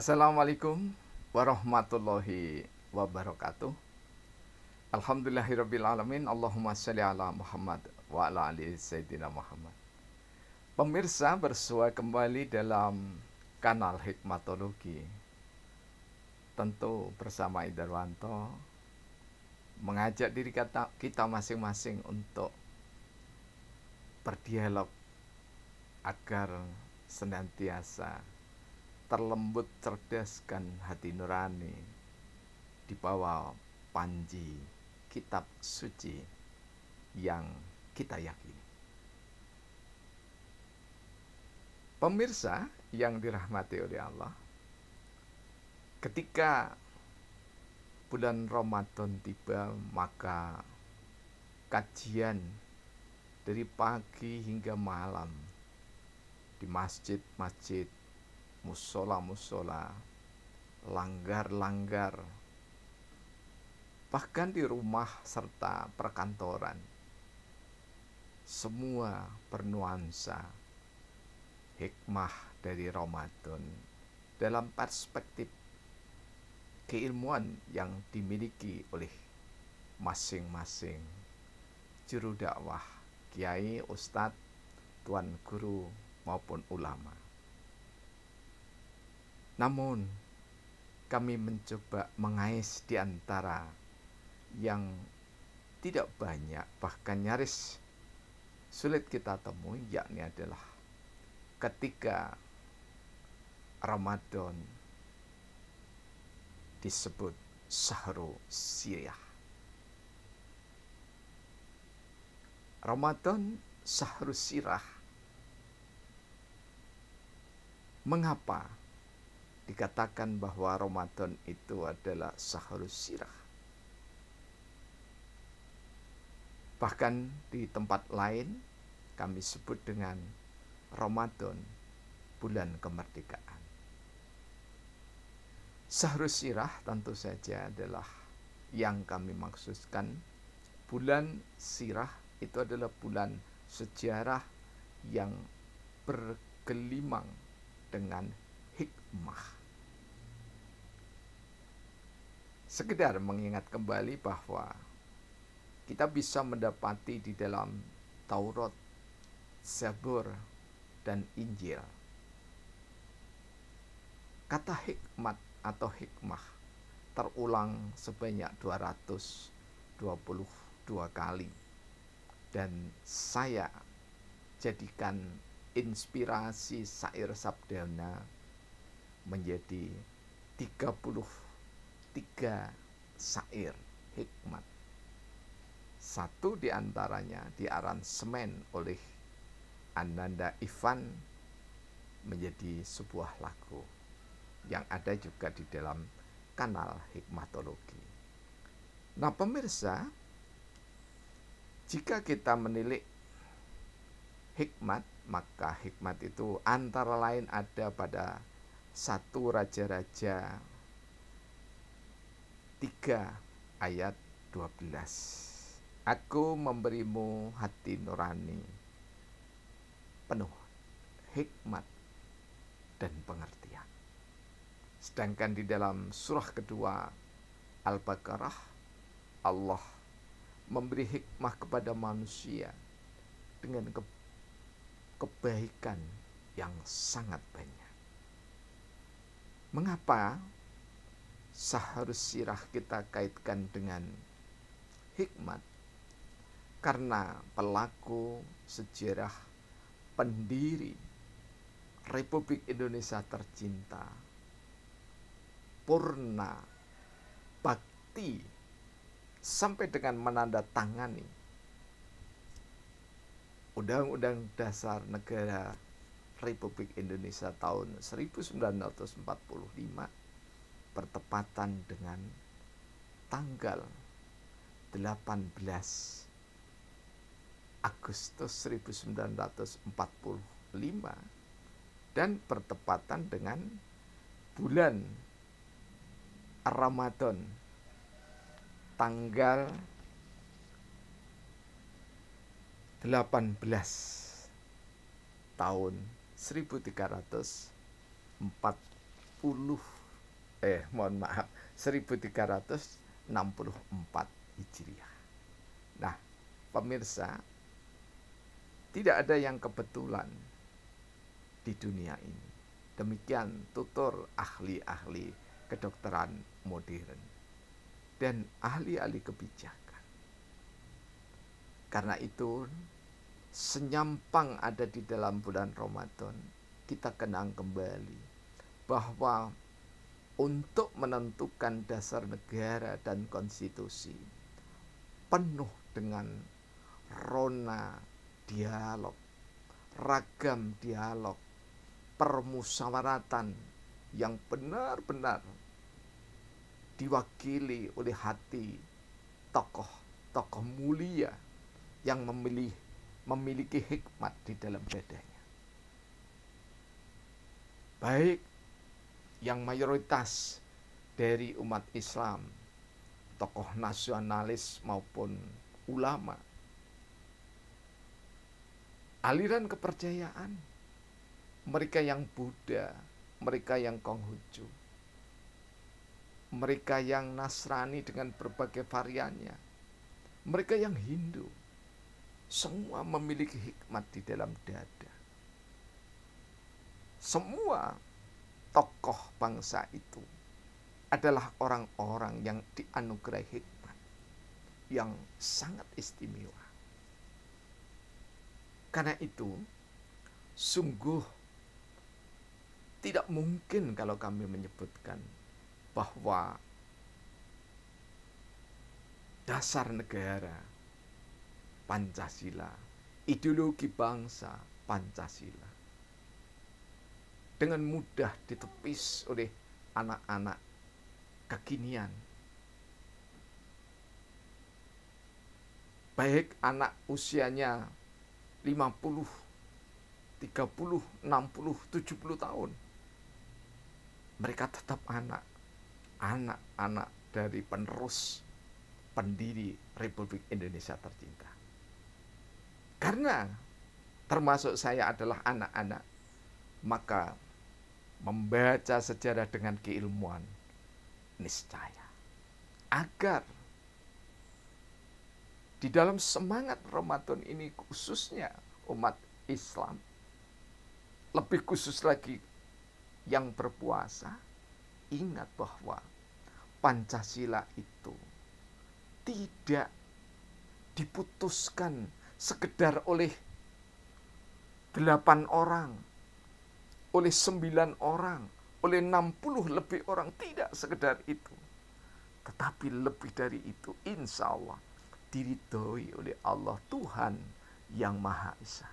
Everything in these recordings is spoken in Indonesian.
Assalamualaikum warahmatullahi wabarakatuh. Alhamdulillahirrabbilalamin Allahumma salli ala Muhammad wa ala ali sayyidina Muhammad. Pemirsa bersua kembali dalam kanal Hikmatologi. Tentu bersama Idarwanto mengajak diri kata kita masing-masing untuk berdialog agar senantiasa terlembut cerdaskan hati nurani di bawah panji kitab suci yang kita yakini. Pemirsa yang dirahmati oleh Allah, ketika bulan Ramadan tiba, maka kajian dari pagi hingga malam di masjid-masjid musola-musola, langgar-langgar, bahkan di rumah serta perkantoran. Semua bernuansa hikmah dari Ramadan dalam perspektif keilmuan yang dimiliki oleh masing-masing juru dakwah, kiai, ustadz, tuan guru maupun ulama. Namun, kami mencoba mengais di antara yang tidak banyak, bahkan nyaris sulit kita temui, yakni adalah ketika Ramadan disebut Sahru Syiah. Ramadan Sahru Sirah. Mengapa dikatakan bahwa Ramadan itu adalah sahurus sirah. Bahkan di tempat lain kami sebut dengan Ramadan bulan kemerdekaan. Sahurus sirah tentu saja adalah yang kami maksudkan bulan sirah itu adalah bulan sejarah yang berkelimang dengan hikmah. sekedar mengingat kembali bahwa kita bisa mendapati di dalam Taurat, Zabur, dan Injil. Kata hikmat atau hikmah terulang sebanyak 222 kali. Dan saya jadikan inspirasi sair sabdana menjadi puluh tiga syair hikmat. Satu di diantaranya diaransemen oleh Ananda Ivan menjadi sebuah lagu yang ada juga di dalam kanal hikmatologi. Nah pemirsa, jika kita menilik hikmat, maka hikmat itu antara lain ada pada satu raja-raja 3 ayat 12 Aku memberimu hati nurani penuh hikmat dan pengertian. Sedangkan di dalam surah kedua Al-Baqarah Allah memberi hikmah kepada manusia dengan ke kebaikan yang sangat banyak. Mengapa seharusnya kita kaitkan dengan hikmat karena pelaku sejarah pendiri Republik Indonesia tercinta purna bakti sampai dengan menandatangani Undang-Undang Dasar Negara Republik Indonesia tahun 1945 bertepatan dengan tanggal 18 Agustus 1945 dan bertepatan dengan bulan Ramadan tanggal 18 tahun 1345 eh mohon maaf 1364 Hijriah. Nah, pemirsa, tidak ada yang kebetulan di dunia ini. Demikian tutur ahli-ahli kedokteran modern dan ahli-ahli kebijakan. Karena itu, senyampang ada di dalam bulan Ramadan, kita kenang kembali bahwa untuk menentukan dasar negara dan konstitusi penuh dengan rona dialog, ragam dialog, permusyawaratan yang benar-benar diwakili oleh hati tokoh-tokoh mulia yang memilih memiliki hikmat di dalam bedanya Baik yang mayoritas dari umat Islam, tokoh nasionalis maupun ulama. Aliran kepercayaan mereka yang Buddha, mereka yang Konghucu, mereka yang Nasrani dengan berbagai variannya, mereka yang Hindu, semua memiliki hikmat di dalam dada. Semua tokoh bangsa itu adalah orang-orang yang dianugerahi hikmat yang sangat istimewa. Karena itu, sungguh tidak mungkin kalau kami menyebutkan bahwa dasar negara Pancasila, ideologi bangsa Pancasila dengan mudah ditepis oleh anak-anak kekinian. Baik anak usianya 50, 30, 60, 70 tahun. Mereka tetap anak. Anak-anak dari penerus pendiri Republik Indonesia tercinta. Karena termasuk saya adalah anak-anak, maka membaca sejarah dengan keilmuan niscaya agar di dalam semangat Ramadan ini khususnya umat Islam lebih khusus lagi yang berpuasa ingat bahwa Pancasila itu tidak diputuskan sekedar oleh delapan orang oleh sembilan orang, oleh 60 lebih orang. Tidak sekedar itu. Tetapi lebih dari itu, insya Allah, diridhoi oleh Allah Tuhan yang Maha Esa.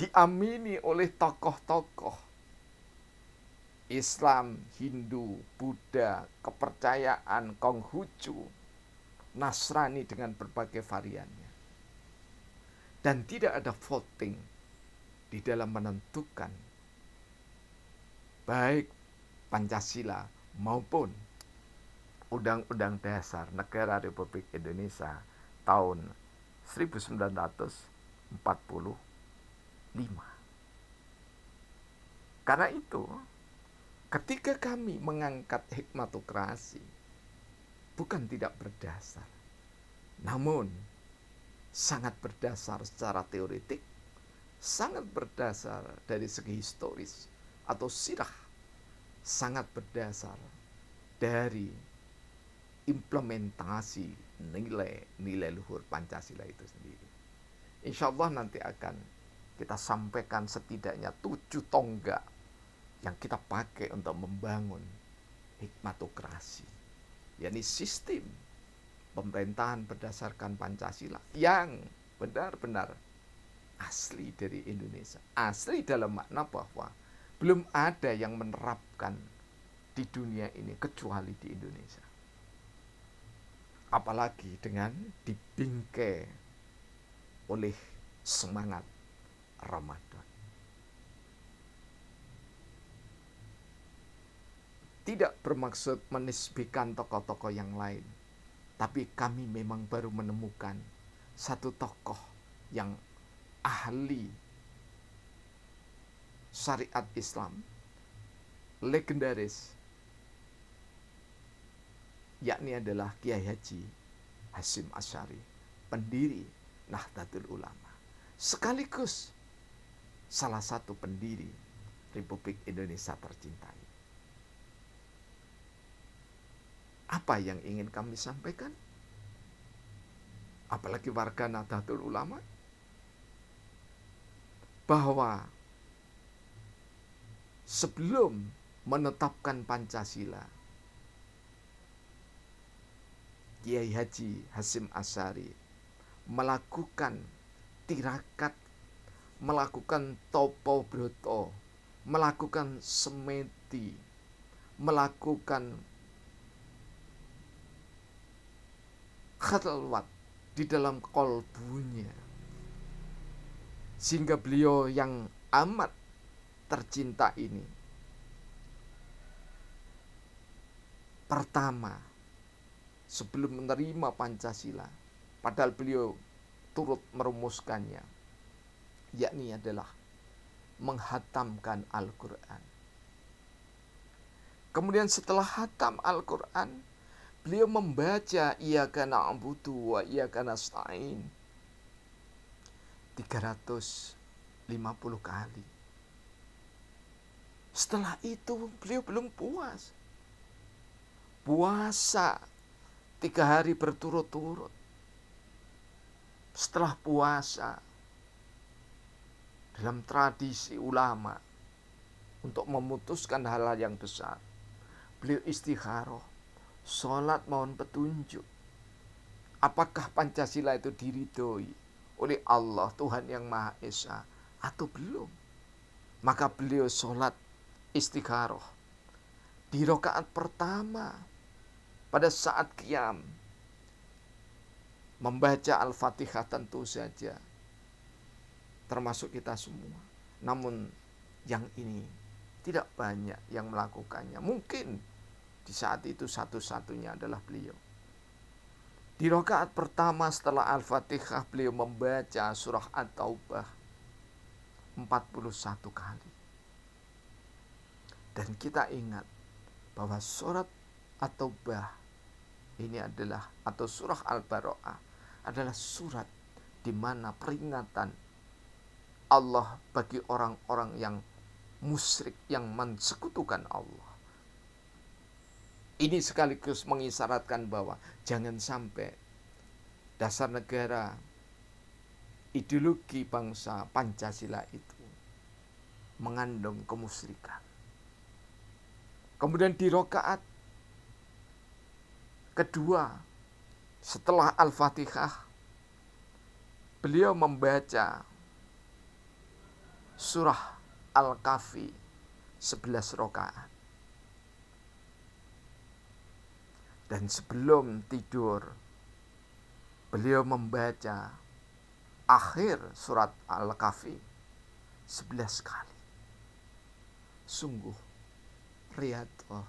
Diamini oleh tokoh-tokoh Islam, Hindu, Buddha, kepercayaan Konghucu, Nasrani dengan berbagai variannya. Dan tidak ada voting, di dalam menentukan baik Pancasila maupun Undang-Undang Dasar Negara Republik Indonesia tahun 1945. Karena itu, ketika kami mengangkat hikmatokrasi, bukan tidak berdasar, namun sangat berdasar secara teoretik sangat berdasar dari segi historis atau sirah sangat berdasar dari implementasi nilai-nilai luhur Pancasila itu sendiri. Insya Allah nanti akan kita sampaikan setidaknya tujuh tonggak yang kita pakai untuk membangun hikmatokrasi, yakni sistem pemerintahan berdasarkan Pancasila yang benar-benar asli dari Indonesia. Asli dalam makna bahwa belum ada yang menerapkan di dunia ini kecuali di Indonesia. Apalagi dengan dibingkai oleh semangat Ramadan. Tidak bermaksud menisbikan tokoh-tokoh yang lain, tapi kami memang baru menemukan satu tokoh yang ahli syariat Islam legendaris yakni adalah Kiai Haji Hasim Asyari, pendiri Nahdlatul Ulama, sekaligus salah satu pendiri Republik Indonesia tercinta Apa yang ingin kami sampaikan? Apalagi warga Nahdlatul Ulama bahwa sebelum menetapkan Pancasila, Kiai Haji Hasim Asari melakukan tirakat, melakukan topo broto, melakukan semeti, melakukan khalwat di dalam kolbunya sehingga beliau yang amat tercinta ini pertama sebelum menerima Pancasila padahal beliau turut merumuskannya yakni adalah menghatamkan Al-Qur'an Kemudian setelah hatam Al-Quran, beliau membaca ia karena wa ia karena 350 kali. Setelah itu beliau belum puas. Puasa tiga hari berturut-turut. Setelah puasa, dalam tradisi ulama, untuk memutuskan hal-hal yang besar, beliau istikharah, sholat mohon petunjuk. Apakah Pancasila itu diridhoi? oleh Allah Tuhan yang Maha Esa atau belum. Maka beliau sholat istikharah di rokaat pertama pada saat kiam membaca Al-Fatihah tentu saja termasuk kita semua. Namun yang ini tidak banyak yang melakukannya. Mungkin di saat itu satu-satunya adalah beliau. Di rokaat pertama setelah Al-Fatihah beliau membaca surah At-Taubah 41 kali. Dan kita ingat bahwa surat At-Taubah ini adalah atau surah Al-Baro'ah adalah surat di mana peringatan Allah bagi orang-orang yang musyrik yang mensekutukan Allah. Ini sekaligus mengisyaratkan bahwa jangan sampai dasar negara ideologi bangsa Pancasila itu mengandung kemusyrikan. Kemudian di rokaat kedua setelah Al-Fatihah beliau membaca surah Al-Kahfi 11 rokaat. Dan sebelum tidur, beliau membaca akhir surat Al-Kahfi sebelas kali. Sungguh riyadhah oh.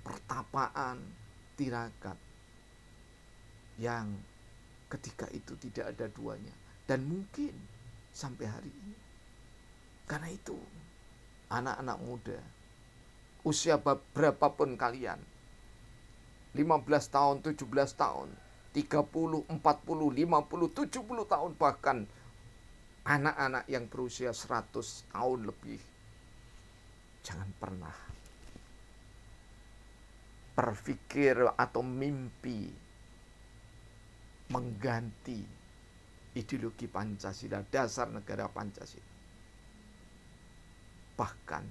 pertapaan tirakat yang ketika itu tidak ada duanya dan mungkin sampai hari ini. Karena itu anak-anak muda usia berapapun kalian 15 tahun, 17 tahun, 30, 40, 50, 70 tahun bahkan anak-anak yang berusia 100 tahun lebih. Jangan pernah berpikir atau mimpi mengganti ideologi Pancasila, dasar negara Pancasila. Bahkan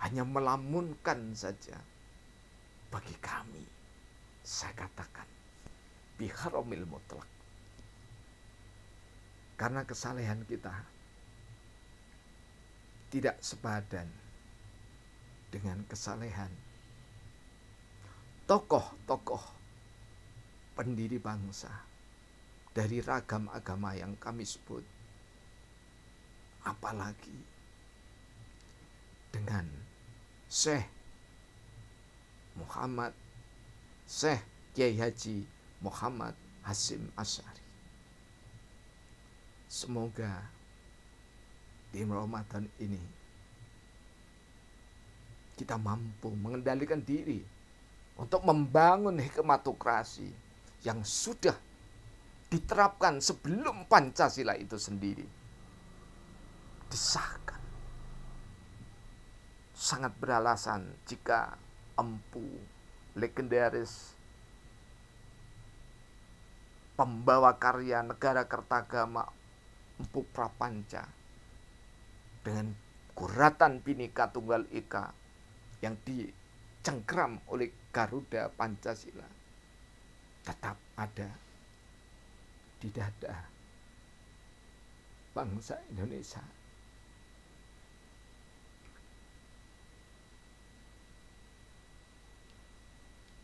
hanya melamunkan saja bagi kami saya katakan biharomil mutlak karena kesalehan kita tidak sepadan dengan kesalehan tokoh-tokoh pendiri bangsa dari ragam agama yang kami sebut apalagi dengan Syekh Muhammad Syekh Kiai Haji Muhammad Hasim Asyari. Semoga di Ramadan ini kita mampu mengendalikan diri untuk membangun hikmatokrasi yang sudah diterapkan sebelum Pancasila itu sendiri disahkan sangat beralasan jika empu legendaris pembawa karya negara Kertagama Empu Prapanca dengan guratan binika Tunggal Ika yang dicengkram oleh Garuda Pancasila tetap ada di dada bangsa Indonesia.